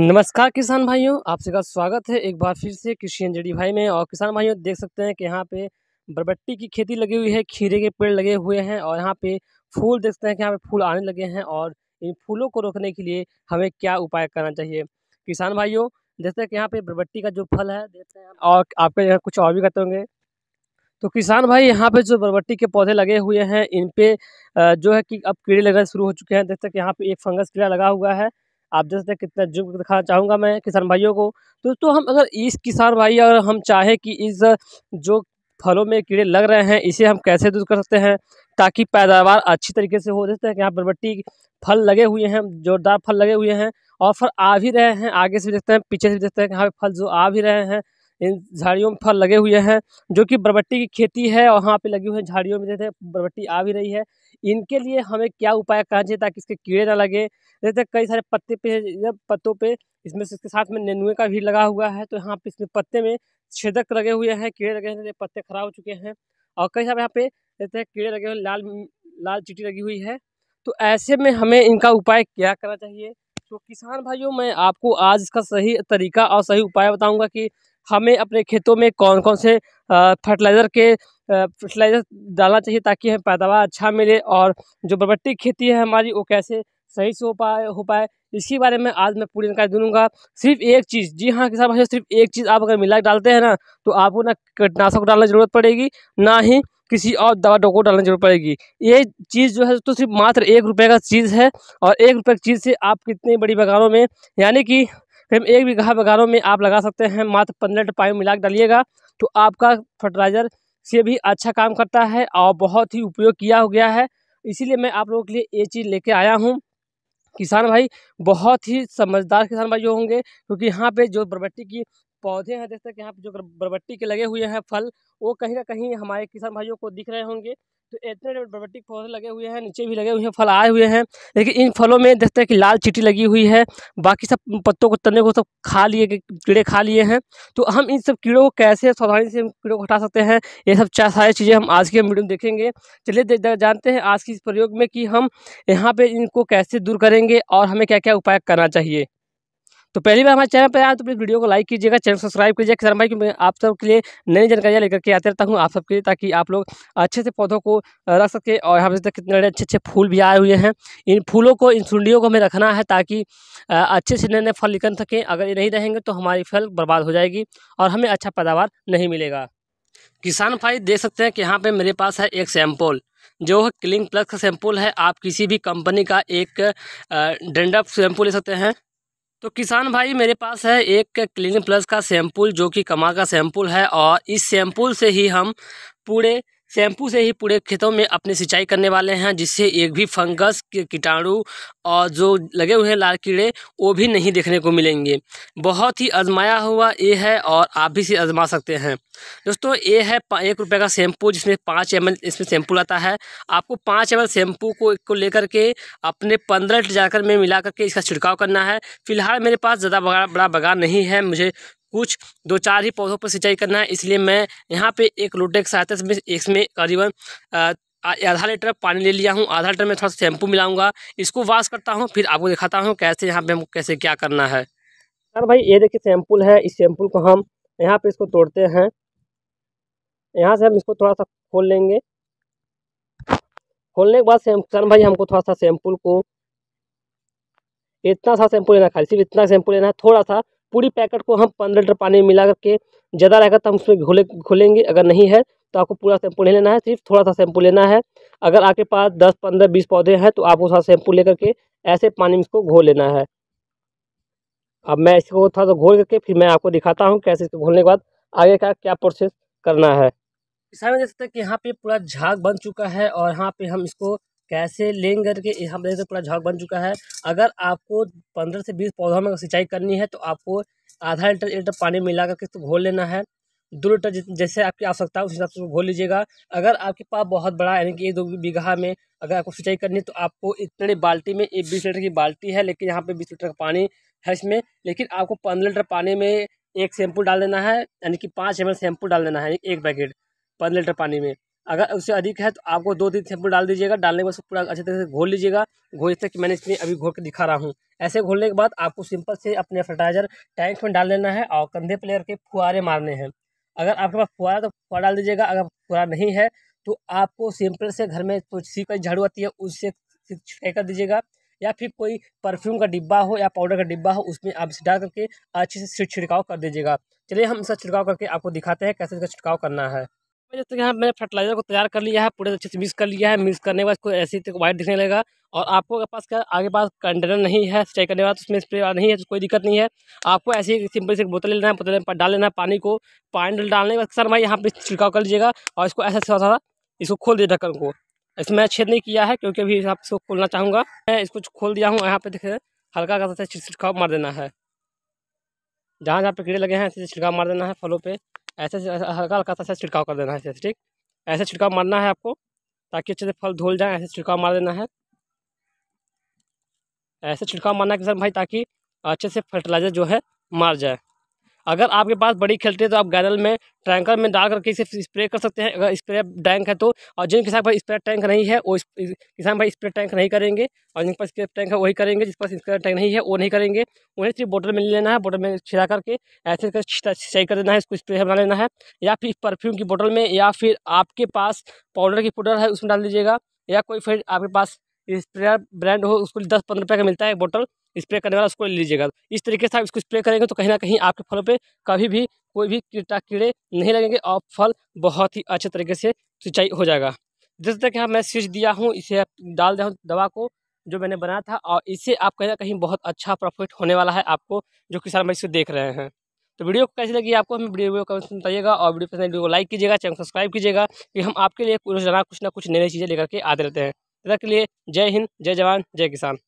नमस्कार किसान भाइयों आप सबका का स्वागत है एक बार फिर से कृषि अंजड़ी भाई में और किसान भाइयों देख सकते हैं कि यहाँ पे बरबट्टी की खेती लगी हुई है खीरे के पेड़ लगे हुए हैं और यहाँ पे फूल देखते हैं कि यहाँ पे फूल आने लगे हैं और इन फूलों को रोकने के लिए हमें क्या उपाय करना चाहिए किसान भाइयों जैसे कि यहाँ पे बरबट्टी का जो फल है देखते हैं और आपके यहाँ कुछ और भी करते होंगे तो किसान भाई यहाँ पे जो बरबट्टी के पौधे लगे हुए हैं इन पे जो है कि अब कीड़े लगना शुरू हो चुके हैं हैं कि यहाँ पे एक फंगस कीड़ा लगा हुआ है आप सकते हैं कितना जुग दिखाना चाहूँगा मैं किसान भाइयों को तो, तो हम अगर इस किसान भाई अगर हम चाहे कि इस जो फलों में कीड़े लग रहे हैं इसे हम कैसे दूर कर सकते हैं ताकि पैदावार अच्छी तरीके से हो जैसे कि यहाँ बरबट्टी फल लगे हुए हैं जोरदार फल लगे हुए हैं और फल आ भी रहे हैं आगे से भी देखते हैं पीछे से भी देखते हैं कि यहाँ पे फल जो आ भी रहे हैं इन झाड़ियों में फल लगे हुए हैं जो कि बरबट्टी की खेती है और वहाँ पे लगी हुई झाड़ियों में जैसे बरबट्टी आ भी रही है इनके लिए हमें क्या उपाय करना चाहिए ताकि इसके कीड़े ना लगे जैसे कई सारे पत्ते पे पत्तों पे इसमें से इसके साथ में नेनुए का भी लगा हुआ है तो यहाँ पे इसमें पत्ते में छेदक लगे हुए हैं कीड़े लगे हैं पत्ते खराब हो चुके हैं और कई सारे यहाँ पे जैसे कीड़े लगे हुए लाल लाल चिटी लगी हुई है तो ऐसे में हमें इनका उपाय क्या करना चाहिए तो किसान भाइयों मैं आपको आज इसका सही तरीका और सही उपाय बताऊंगा कि हमें अपने खेतों में कौन कौन से फर्टिलाइज़र के फर्टिलाइज़र डालना चाहिए ताकि हमें पैदावार अच्छा मिले और जो बरबट्टी खेती है हमारी वो कैसे सही से हो पाए हो पाए इसके बारे में आज मैं पूरी जानकारी दूंगा सिर्फ एक चीज़ जी हाँ किसान भाई सिर्फ एक चीज़ आप अगर मिला डालते हैं ना तो आपको ना कीटनाशक डालने की जरूरत पड़ेगी ना ही किसी और दवा डोको डालने की जरूरत पड़ेगी ये चीज़ जो है तो सिर्फ मात्र एक रुपये का चीज़ है और एक रुपये की चीज़ से आप कितने बड़ी बगानों में यानी कि फिर एक बीघा बघारों में आप लगा सकते हैं मात्र पंद्रह पानी मिला डालिएगा तो आपका फर्टिलाइज़र से भी अच्छा काम करता है और बहुत ही उपयोग किया हो गया है इसीलिए मैं आप लोगों के लिए ये चीज़ लेके आया हूँ किसान भाई बहुत ही समझदार किसान भाई जो होंगे क्योंकि यहाँ पे जो बरबट्टी की पौधे हैं जैसे कि यहाँ पे जो बरबट्टी के लगे हुए हैं फल वो कहीं ना कहीं हमारे किसान भाइयों को दिख रहे होंगे तो इतने बरबटिक पौधे लगे हुए हैं नीचे भी लगे हुए हैं फल आए हुए हैं लेकिन इन फलों में देखते हैं कि लाल चीटी लगी हुई है बाकी सब पत्तों को तने को सब खा लिए कीड़े खा लिए हैं तो हम इन सब कीड़ों को कैसे सावधानी से हम कीड़ों को हटा सकते हैं ये सब चार सारी चीज़ें हम आज की वीडियो में देखेंगे चलिए जानते हैं आज की इस प्रयोग में कि हम यहाँ पर इनको कैसे दूर करेंगे और हमें क्या क्या उपाय करना चाहिए तो पहली बार हमारे चैनल पर आए तो प्लीज़ वीडियो को लाइक कीजिएगा चैनल सब्सक्राइब कीजिए किसान भाई की मैं आप सबके लिए नई जानकारियाँ लेकर के आते रहता हूँ आप सबके लिए ताकि आप लोग अच्छे से पौधों को रख सके और यहाँ तक कितने अच्छे अच्छे फूल भी आए हुए हैं इन फूलों को इन सुंडियों को हमें रखना है ताकि अच्छे से नए नए फल निकल सकें अगर ये नहीं रहेंगे तो हमारी फल बर्बाद हो जाएगी और हमें अच्छा पैदावार नहीं मिलेगा किसान भाई देख सकते हैं कि यहाँ पे मेरे पास है एक सैम्पल जो है क्लिंग प्लस का सैम्पल है आप किसी भी कंपनी का एक डंडा सैम्पल ले सकते हैं तो किसान भाई मेरे पास है एक क्लिनिक प्लस का शैम्पूल जो कि कमा का सैम्पुल है और इस सैम्पुल से ही हम पूरे शैम्पू से ही पूरे खेतों में अपने सिंचाई करने वाले हैं जिससे एक भी फंगस के कीटाणु और जो लगे हुए लाल कीड़े वो भी नहीं देखने को मिलेंगे बहुत ही आजमाया हुआ ये है और आप भी इसे आजमा सकते हैं दोस्तों ये है एक रुपये का शैम्पू जिसमें पाँच एम इसमें शैम्पू आता है आपको पाँच एम शैम्पू को को लेकर के अपने पंद्रह जाकर में मिला करके इसका छिड़काव करना है फिलहाल मेरे पास ज़्यादा बड़ा बड़ा बगान नहीं है मुझे कुछ दो चार ही पौधों पर सिंचाई करना है इसलिए मैं यहाँ पे एक लोटे की सहायता से इसमें करीबन आधा लीटर पानी ले लिया हूँ आधा लीटर में थोड़ा सा शैम्पू मिलाऊंगा इसको वॉश करता हूँ फिर आपको दिखाता हूँ कैसे यहाँ पे हम कैसे क्या करना है सर भाई ये देखिए सैम्पुल है इस शैम्पूल को हम यहाँ पे इसको तोड़ते हैं यहाँ से हम इसको थोड़ा सा खोल लेंगे खोलने के बाद सर भाई हमको थोड़ा सा सैम्पुल को इतना सा शैम्पू लेना खाली सिर्फ इतना शैम्पू लेना है थोड़ा सा पूरी पैकेट को हम पंद्रह लीटर पानी में मिला करके ज़्यादा रहेगा तो हम उसमें घोले घोलेंगे अगर नहीं है तो आपको पूरा शैम्पू नहीं लेना है सिर्फ थोड़ा सा शैम्पू लेना है अगर आपके पास दस पंद्रह बीस पौधे हैं तो आप उसका शैम्पू ले करके ऐसे पानी में इसको घोल लेना है अब मैं इसको थोड़ा सा घोल करके फिर मैं आपको दिखाता हूँ कैसे इसको घोलने के बाद आगे का क्या प्रोसेस करना है सामने देख सकते हैं कि यहाँ पे पूरा झाग बन चुका है और यहाँ पे हम इसको कैसे लेंगे करके यहाँ पर पूरा झाग बन चुका है अगर आपको पंद्रह से बीस पौधों में सिंचाई करनी है तो आपको आधा लीटर लीटर पानी मिला करके तो घोल लेना है दो लीटर जैसे आपकी आवश्यकता है उस हिसाब से घोल लीजिएगा अगर आपके पास बहुत बड़ा यानी कि एक दो बीघा में अगर आपको सिंचाई करनी है तो आपको इतने बाल्टी में एक बीस लीटर की बाल्टी है लेकिन यहाँ पे बीस लीटर का पानी है इसमें लेकिन आपको पंद्रह लीटर पानी में एक शैम्पू डाल देना है यानी कि पाँच एम एल शैम्पू डाल देना है एक पैकेट पंद्रह लीटर पानी में अगर उससे अधिक है तो आपको दो तीन सैम्पल डाल दीजिएगा डालने के बाद पूरा अच्छे तरीके से घोल लीजिएगा घोल जैसे कि मैंने इसमें अभी घोल के दिखा रहा हूँ ऐसे घोलने के बाद आपको सिंपल से अपने फर्टाइजर टैंक में डाल लेना है और कंधे पे लेकर के फुहारे मारने हैं अगर आपके पास फुहारा तो फुहारा डाल दीजिएगा अगर फुहरा नहीं है तो आपको सिंपल से घर में तो सी का झाड़ू आती है उससे छिड़काई कर दीजिएगा या फिर कोई परफ्यूम का डिब्बा हो या पाउडर का डिब्बा हो उसमें आप इसे डाल करके अच्छे से छिड़काव कर दीजिएगा चलिए हम इसका छिड़काव करके आपको दिखाते हैं कैसे इसका छिड़काव करना है जैसे कि यहाँ मैंने फर्टिलाइजर को तैयार कर लिया है पूरे अच्छे से मिक्स कर लिया है मिक्स करने के बाद इसको ऐसे ही वाइट तो दिखने लगेगा और आपको अगर पास क्या आगे पास कंटेनर नहीं है सिंचाई करने वाला बाद उसमें स्प्रे नहीं है तो कोई दिक्कत नहीं है आपको ऐसे ही सिंपल से बोतल लेना है बोतल में डाल लेना है पानी को पानी डालने के बाद सर भाई यहाँ पर छिड़काव कर लीजिएगा और इसको ऐसा थोड़ा थोड़ा इसको खोल दिया ढक्कन को इसमें छेद नहीं किया है क्योंकि अभी आप इसको खोलना चाहूँगा मैं इसको खोल दिया हूँ यहाँ पर देखें हल्का हल्का छिड़काव मार देना है जहाँ जहाँ पे कीड़े लगे हैं ऐसे छिड़काव मार देना है फलों पे ऐसे हल्का हल्का सा छिड़काव कर देना है ऐसे ठीक ऐसे छिड़काव मारना है आपको ताकि अच्छे से फल धुल जाए ऐसे छिड़काव मार देना है ऐसे छिड़काव मारना है कि सर भाई ताकि अच्छे से फर्टिलाइज़र जो है मार जाए अगर आपके पास बड़ी खेलती है तो आप गैरल में टैंकर में डाल करके इसे स्प्रे कर सकते हैं अगर स्प्रे टैंक है तो और जिन किसान पर स्प्रे टैंक नहीं है वो किसान भाई स्प्रे टैंक नहीं करेंगे और जिनके पास स्प्रे टैंक है वही करेंगे जिस पास स्प्रे टैंक नहीं है वो नहीं करेंगे उन्हें सिर्फ बोटल में लेना है बोटल में छिड़ा करके ऐसे कर कर देना है इसको स्प्रे बना लेना है या फिर परफ्यूम की बोटल में या फिर आपके पास पाउडर की पाउडर है उसमें डाल दीजिएगा या कोई फिर आपके पास स्प्रे ब्रांड हो उसको दस पंद्रह रुपये का मिलता है एक बोतल स्प्रे करने वाला उसको ले लीजिएगा इस तरीके से आप इसको स्प्रे करेंगे तो कहीं ना कहीं आपके फलों पे कभी भी कोई भी कीटा कीड़े नहीं लगेंगे और फल बहुत ही अच्छे तरीके से सिंचाई हो जाएगा जिस तरह के मैं स्विच दिया हूँ इसे डाल दिया हूँ दवा को जो मैंने बनाया था और इससे आप कहीं ना कहीं बहुत अच्छा प्रॉफिट होने वाला है आपको जो किसान भाई इसको देख रहे हैं तो वीडियो कैसी लगी आपको हमें वीडियो कमेंट बताइएगा और वीडियो पसंद वीडियो को लाइक कीजिएगा चैनल सब्सक्राइब कीजिएगा कि हम आपके लिए रोजाना कुछ ना कुछ नई नई चीज़ें लेकर के आते रहते हैं रख लिए जय हिंद जय जवान जय किसान